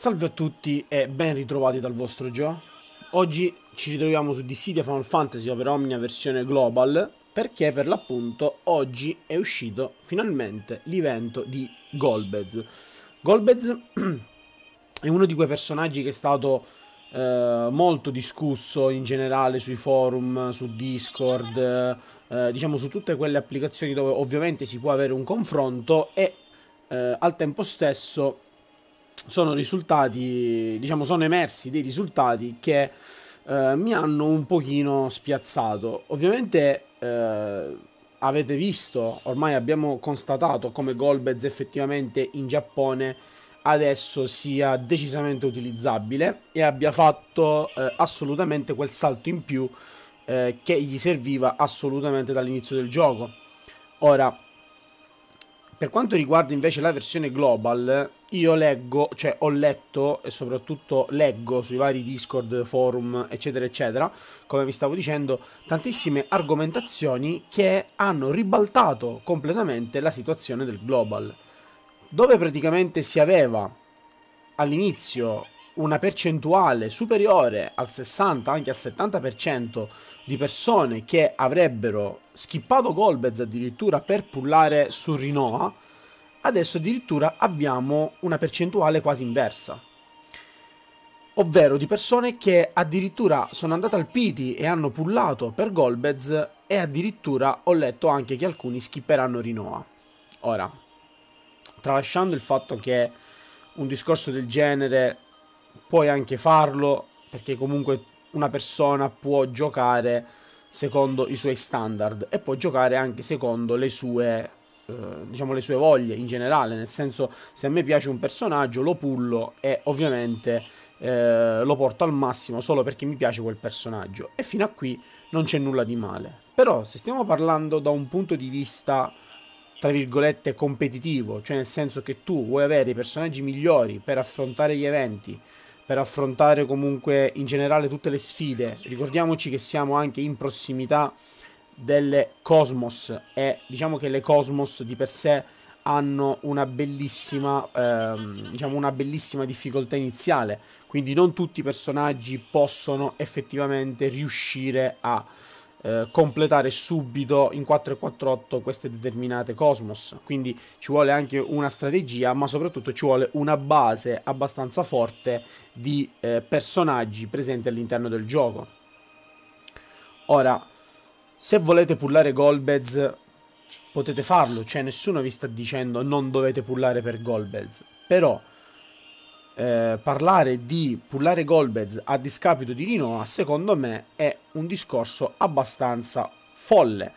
Salve a tutti e ben ritrovati dal vostro Gio. Oggi ci ritroviamo su Dissidia Final Fantasy Over Omnia versione Global perché per l'appunto oggi è uscito finalmente l'evento di Golbez. Golbez è uno di quei personaggi che è stato eh, molto discusso in generale sui forum, su Discord, eh, diciamo su tutte quelle applicazioni dove ovviamente si può avere un confronto e eh, al tempo stesso sono risultati, diciamo, sono emersi dei risultati che eh, mi hanno un pochino spiazzato. Ovviamente eh, avete visto, ormai abbiamo constatato come Golbez effettivamente in Giappone adesso sia decisamente utilizzabile e abbia fatto eh, assolutamente quel salto in più eh, che gli serviva assolutamente dall'inizio del gioco. Ora, per quanto riguarda invece la versione global, io leggo, cioè ho letto e soprattutto leggo sui vari Discord, forum, eccetera, eccetera, come vi stavo dicendo, tantissime argomentazioni che hanno ribaltato completamente la situazione del global, dove praticamente si aveva all'inizio una percentuale superiore al 60, anche al 70% di persone che avrebbero skippato Golbez addirittura per pullare su Rinoa, adesso addirittura abbiamo una percentuale quasi inversa. Ovvero di persone che addirittura sono andate al Piti e hanno pullato per Golbez e addirittura ho letto anche che alcuni skipperanno Rinoa. Ora, tralasciando il fatto che un discorso del genere puoi anche farlo perché comunque una persona può giocare secondo i suoi standard e può giocare anche secondo le sue eh, diciamo le sue voglie in generale nel senso se a me piace un personaggio lo pullo e ovviamente eh, lo porto al massimo solo perché mi piace quel personaggio e fino a qui non c'è nulla di male però se stiamo parlando da un punto di vista tra virgolette competitivo cioè nel senso che tu vuoi avere i personaggi migliori per affrontare gli eventi per affrontare comunque in generale tutte le sfide. Ricordiamoci che siamo anche in prossimità delle Cosmos e diciamo che le Cosmos di per sé hanno una bellissima, ehm, diciamo una bellissima difficoltà iniziale, quindi non tutti i personaggi possono effettivamente riuscire a eh, completare subito in 448 queste determinate cosmos. Quindi ci vuole anche una strategia, ma soprattutto ci vuole una base abbastanza forte di eh, personaggi presenti all'interno del gioco. Ora, se volete pullare Golbez, potete farlo, cioè nessuno vi sta dicendo non dovete pullare per Golbez, però eh, parlare di pullare Golbez a discapito di Rinoa, secondo me è un discorso abbastanza folle.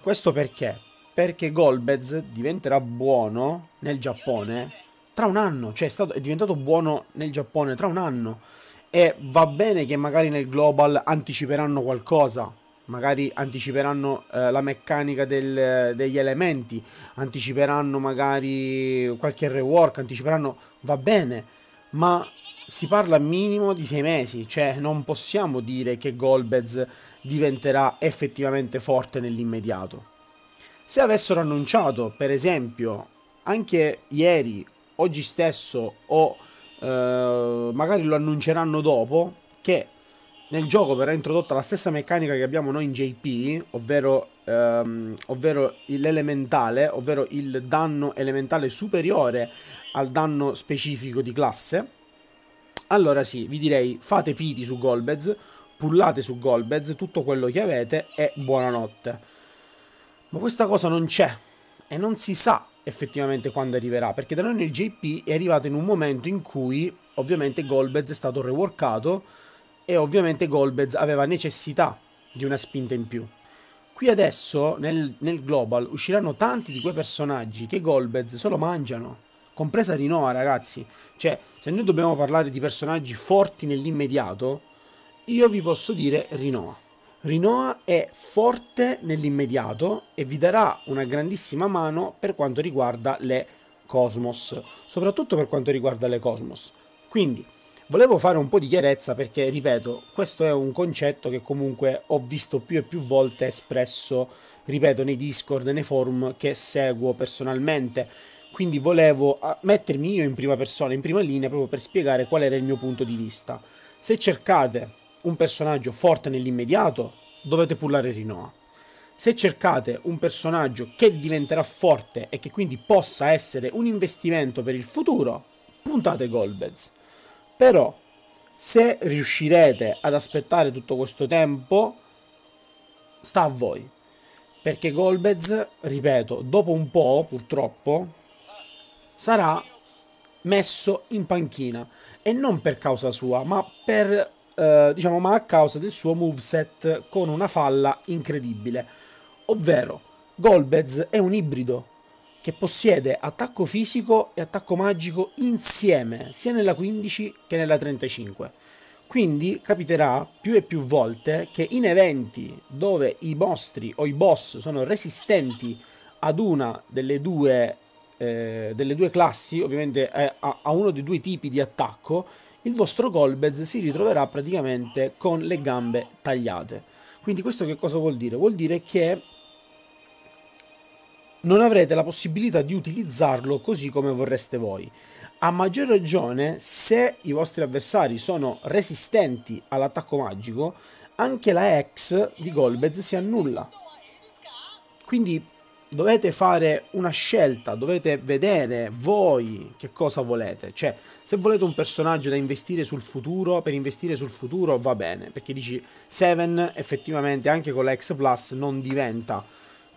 Questo perché? Perché Golbez diventerà buono nel Giappone tra un anno, cioè è, stato, è diventato buono nel Giappone tra un anno. E va bene che magari nel global anticiperanno qualcosa, magari anticiperanno eh, la meccanica del, degli elementi, anticiperanno magari qualche rework, anticiperanno, va bene, ma si parla minimo di sei mesi, cioè non possiamo dire che Golbez diventerà effettivamente forte nell'immediato. Se avessero annunciato, per esempio, anche ieri, oggi stesso o eh, magari lo annunceranno dopo, che nel gioco verrà introdotta la stessa meccanica che abbiamo noi in JP, ovvero, ehm, ovvero l'elementale, ovvero il danno elementale superiore al danno specifico di classe, allora sì, vi direi fate piti su Golbez, pullate su Golbez tutto quello che avete e buonanotte. Ma questa cosa non c'è e non si sa effettivamente quando arriverà, perché da noi nel JP è arrivato in un momento in cui ovviamente Golbez è stato reworkato e ovviamente Golbez aveva necessità di una spinta in più. Qui adesso nel, nel global usciranno tanti di quei personaggi che Golbez solo mangiano compresa Rinoa, ragazzi. Cioè, se noi dobbiamo parlare di personaggi forti nell'immediato, io vi posso dire Rinoa. Rinoa è forte nell'immediato e vi darà una grandissima mano per quanto riguarda le Cosmos, soprattutto per quanto riguarda le Cosmos. Quindi, Volevo fare un po' di chiarezza perché, ripeto, questo è un concetto che comunque ho visto più e più volte espresso, ripeto, nei Discord, nei forum che seguo personalmente. Quindi volevo ah, mettermi io in prima persona, in prima linea, proprio per spiegare qual era il mio punto di vista. Se cercate un personaggio forte nell'immediato, dovete pullare Rinoa. Se cercate un personaggio che diventerà forte e che quindi possa essere un investimento per il futuro, puntate Golbez. Però, se riuscirete ad aspettare tutto questo tempo, sta a voi. Perché Golbez, ripeto, dopo un po', purtroppo, sarà messo in panchina e non per causa sua, ma, per, eh, diciamo, ma a causa del suo moveset con una falla incredibile. Ovvero, Golbez è un ibrido che possiede attacco fisico e attacco magico insieme, sia nella 15 che nella 35. Quindi capiterà più e più volte che in eventi dove i mostri o i boss sono resistenti ad una delle due eh, delle due classi, ovviamente a, a uno dei due tipi di attacco, il vostro Golbez si ritroverà praticamente con le gambe tagliate. Quindi questo che cosa vuol dire? Vuol dire che non avrete la possibilità di utilizzarlo così come vorreste voi. A maggior ragione, se i vostri avversari sono resistenti all'attacco magico, anche la X di Golbez si annulla. Quindi dovete fare una scelta, dovete vedere voi che cosa volete. Cioè, se volete un personaggio da investire sul futuro, per investire sul futuro va bene, perché dici Seven effettivamente anche con la X Plus non diventa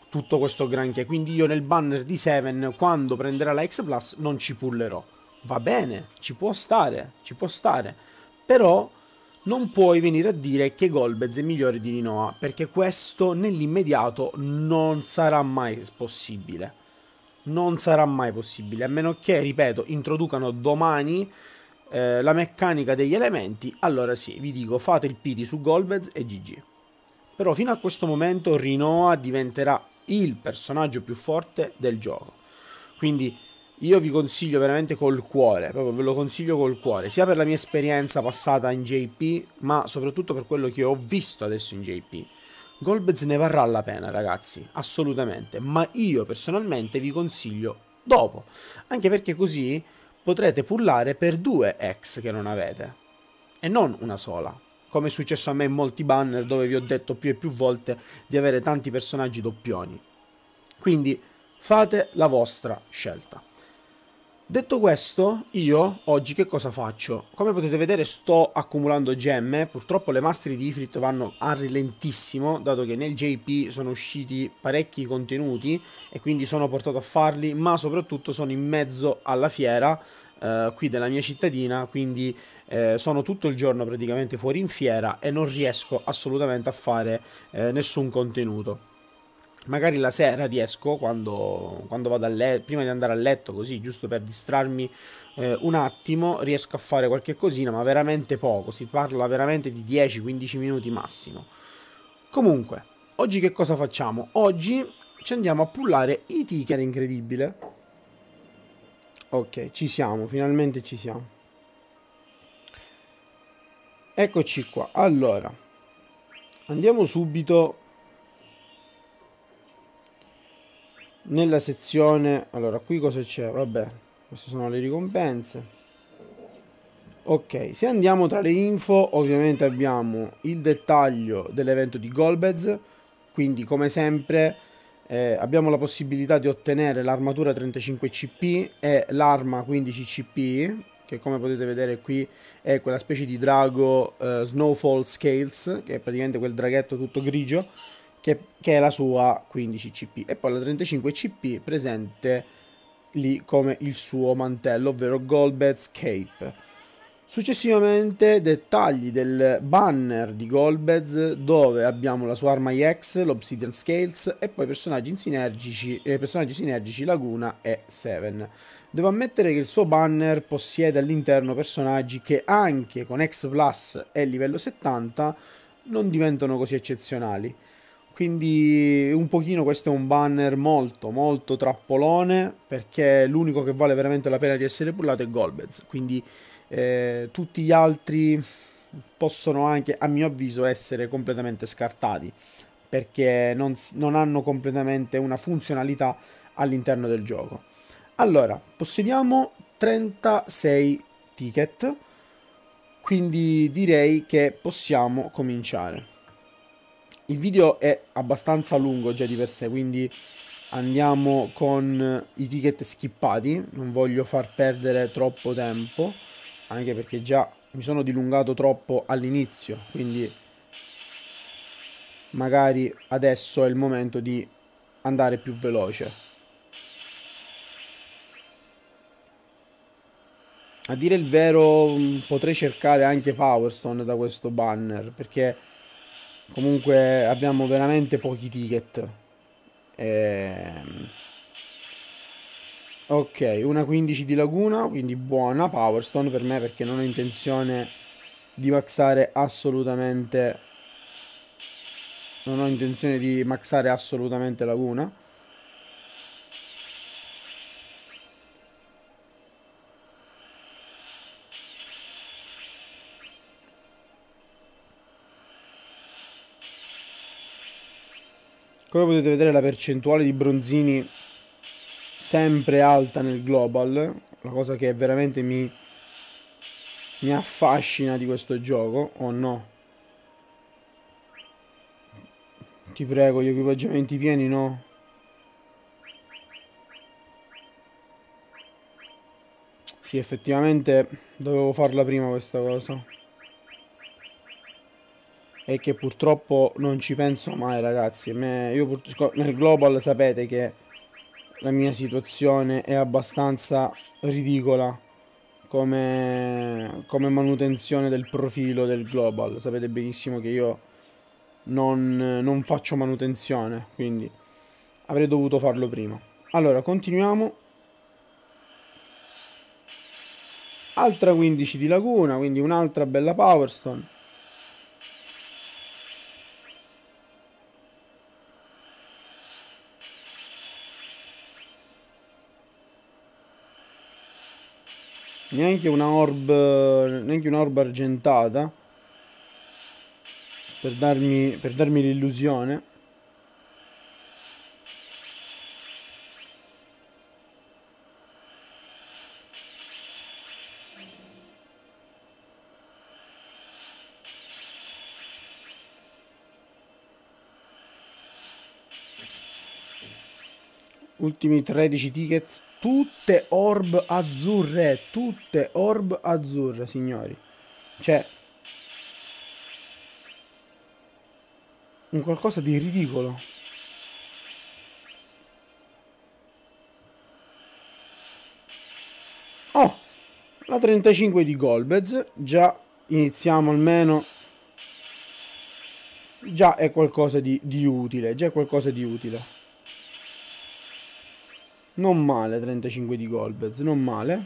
tutto questo granché. Quindi io nel banner di Seven quando prenderà la X Plus non ci pullerò. Va bene, ci può stare, ci può stare. Però non puoi venire a dire che Golbez è migliore di Ninoa, perché questo nell'immediato non sarà mai possibile. Non sarà mai possibile, a meno che, ripeto, introducano domani eh, la meccanica degli elementi, allora sì, vi dico, fate il PD su Golbez e GG. Però fino a questo momento Rinoa diventerà il personaggio più forte del gioco. Quindi io vi consiglio veramente col cuore, proprio ve lo consiglio col cuore, sia per la mia esperienza passata in JP, ma soprattutto per quello che ho visto adesso in JP. Golbez ne varrà la pena, ragazzi, assolutamente, ma io personalmente vi consiglio dopo, anche perché così potrete pullare per due ex che non avete, e non una sola, come è successo a me in molti banner dove vi ho detto più e più volte di avere tanti personaggi doppioni. Quindi fate la vostra scelta. Detto questo, io oggi che cosa faccio? Come potete vedere sto accumulando gemme, purtroppo le mastery di Ifrit vanno a rilentissimo, dato che nel JP sono usciti parecchi contenuti e quindi sono portato a farli, ma soprattutto sono in mezzo alla fiera eh, qui della mia cittadina, quindi eh, sono tutto il giorno praticamente fuori in fiera e non riesco assolutamente a fare eh, nessun contenuto magari la sera riesco quando, quando vado a letto, prima di andare a letto, così giusto per distrarmi eh, un attimo, riesco a fare qualche cosina, ma veramente poco, si parla veramente di 10-15 minuti massimo. Comunque, oggi che cosa facciamo? Oggi ci andiamo a pullare i ticket incredibile. Ok, ci siamo, finalmente ci siamo. Eccoci qua. Allora, andiamo subito nella sezione allora qui cosa c'è vabbè queste sono le ricompense ok se andiamo tra le info ovviamente abbiamo il dettaglio dell'evento di Golbez quindi come sempre eh, abbiamo la possibilità di ottenere l'armatura 35 cp e l'arma 15 cp che come potete vedere qui è quella specie di drago eh, Snowfall Scales che è praticamente quel draghetto tutto grigio che, che è la sua 15 CP, e poi la 35 CP presente lì come il suo mantello, ovvero Golbeth's Cape. Successivamente dettagli del banner di Golbez dove abbiamo la sua arma EX, l'Obsidian Scales e poi personaggi sinergici, eh, personaggi sinergici Laguna e Seven. Devo ammettere che il suo banner possiede all'interno personaggi che anche con X Plus e livello 70 non diventano così eccezionali. Quindi un pochino questo è un banner molto molto trappolone perché l'unico che vale veramente la pena di essere pullato è Golbez. Quindi eh, tutti gli altri possono anche a mio avviso essere completamente scartati perché non, non hanno completamente una funzionalità all'interno del gioco. Allora, possediamo 36 ticket, quindi direi che possiamo cominciare. Il video è abbastanza lungo già di per sé, quindi andiamo con i ticket skippati, non voglio far perdere troppo tempo, anche perché già mi sono dilungato troppo all'inizio, quindi magari adesso è il momento di andare più veloce. A dire il vero potrei cercare anche Powerstone da questo banner perché Comunque abbiamo veramente pochi ticket. E... Ehm. Ok, una 15 di Laguna, quindi buona Power Stone per me perché non ho intenzione di maxare assolutamente... Non ho intenzione di maxare assolutamente Laguna. Come potete vedere la percentuale di bronzini sempre alta nel global, la cosa che veramente mi, mi affascina di questo gioco, o oh no? Ti prego, gli equipaggiamenti pieni no. Sì, effettivamente dovevo farla prima questa cosa e che purtroppo non ci penso mai ragazzi. Me, io nel global sapete che la mia situazione è abbastanza ridicola come, come manutenzione del profilo del global. Sapete benissimo che io non, non faccio manutenzione, quindi avrei dovuto farlo prima. Allora, continuiamo. Altra 15 di laguna, quindi un'altra bella powerstone. Neanche una orb, neanche un'orb argentata. Per darmi, per darmi l'illusione. ultimi 13 tickets tutte orb azzurre, tutte orb azzurre, signori. Cioè, un qualcosa di ridicolo. Oh, la 35 di Golbez, già iniziamo almeno... Già è qualcosa di, di utile, già è qualcosa di utile. Non male 35 di Golbez, non male.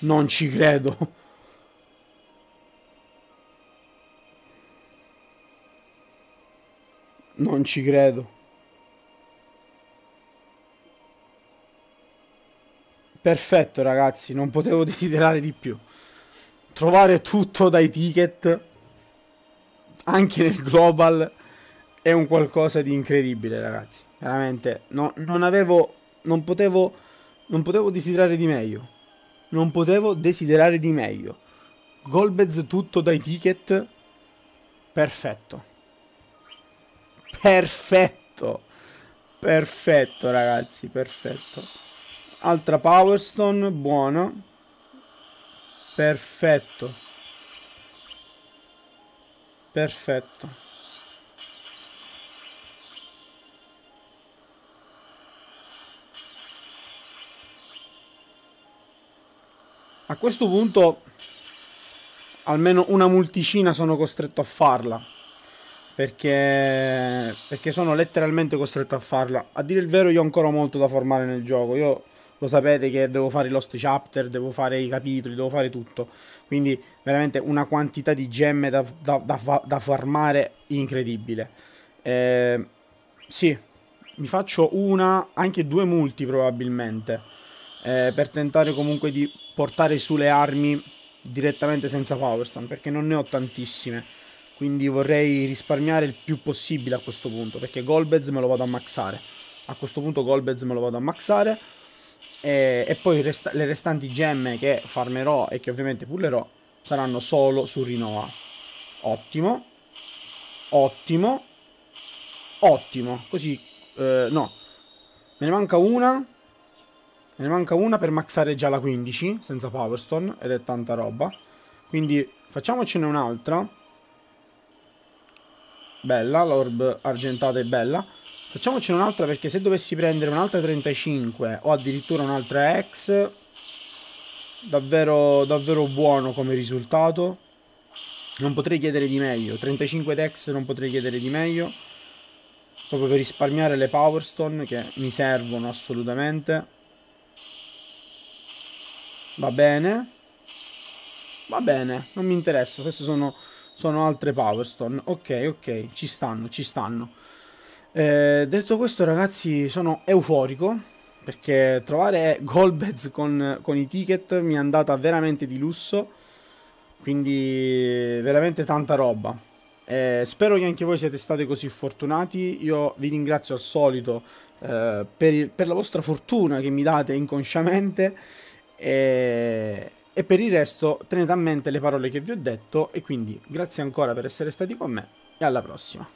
Non ci credo. Non ci credo. Perfetto ragazzi, non potevo desiderare di più. Trovare tutto dai ticket, anche nel global, è un qualcosa di incredibile ragazzi. Veramente, no, non avevo, non potevo, non potevo desiderare di meglio. Non potevo desiderare di meglio. Golbez tutto dai ticket. Perfetto. Perfetto. Perfetto, ragazzi, perfetto. Altra Power Stone, buona. Perfetto. Perfetto. A questo punto almeno una multicina sono costretto a farla. Perché, perché sono letteralmente costretto a farla. A dire il vero, io ho ancora molto da formare nel gioco. Io lo sapete che devo fare i Lost Chapter, devo fare i capitoli, devo fare tutto. Quindi veramente una quantità di gemme da, da, da, da farmare incredibile. Eh, sì, mi faccio una, anche due multi probabilmente eh, per tentare comunque di portare su le armi direttamente senza Powerstone perché non ne ho tantissime quindi vorrei risparmiare il più possibile a questo punto perché Golbez me lo vado a maxare a questo punto Golbez me lo vado a maxare e, e poi resta le restanti gemme che farmerò e che ovviamente pullerò saranno solo su Rinoa ottimo ottimo ottimo così eh, no me ne manca una ne manca una per maxare già la 15 senza Powerstone ed è tanta roba. Quindi facciamocene un'altra. Bella, l'orb argentata è bella. Facciamocene un'altra perché se dovessi prendere un'altra 35 o addirittura un'altra X, davvero, davvero buono come risultato. Non potrei chiedere di meglio. 35 Dex non potrei chiedere di meglio. Proprio per risparmiare le Powerstone che mi servono assolutamente. Va bene. Va bene, non mi interessa. Queste sono, sono altre Power Stone. Ok, ok, ci stanno, ci stanno. Eh, detto questo, ragazzi, sono euforico. Perché trovare Golbez con, con i ticket mi è andata veramente di lusso. Quindi, veramente tanta roba. Eh, spero che anche voi siate stati così fortunati. Io vi ringrazio al solito eh, per, per la vostra fortuna che mi date inconsciamente. E, eh, e per il resto tenete a mente le parole che vi ho detto e quindi grazie ancora per essere stati con me e alla prossima.